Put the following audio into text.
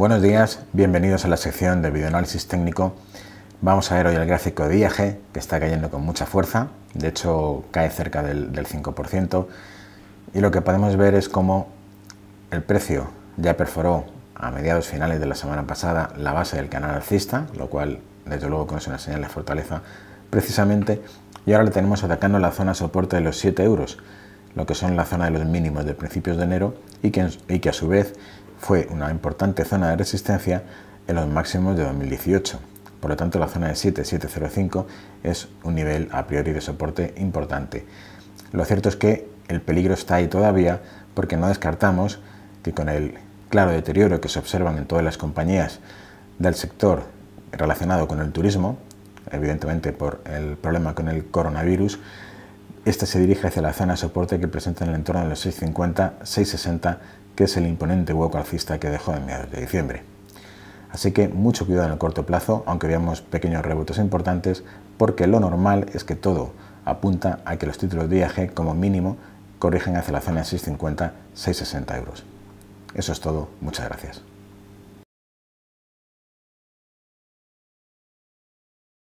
Buenos días, bienvenidos a la sección de videoanálisis técnico. Vamos a ver hoy el gráfico de IAG, que está cayendo con mucha fuerza, de hecho cae cerca del, 5%, y lo que podemos ver es cómo el precio ya perforó a mediados finales de la semana pasada la base del canal alcista, lo cual desde luego conoce una señal de fortaleza precisamente, y ahora le tenemos atacando la zona soporte de los 7 euros, lo que son la zona de los mínimos de principios de enero y que a su vez fue una importante zona de resistencia en los máximos de 2018. Por lo tanto, la zona de 7705 es un nivel a priori de soporte importante. Lo cierto es que el peligro está ahí todavía porque no descartamos que con el claro deterioro que se observan en todas las compañías del sector relacionado con el turismo, evidentemente por el problema con el coronavirus, esta se dirige hacia la zona de soporte que presenta en el entorno de los 650, 660 que es el imponente hueco alcista que dejó en mediados de diciembre. Así que mucho cuidado en el corto plazo, aunque veamos pequeños rebotes importantes, porque lo normal es que todo apunta a que los títulos de viaje, como mínimo corrigen hacia la zona de 650-660 euros. Eso es todo, muchas gracias.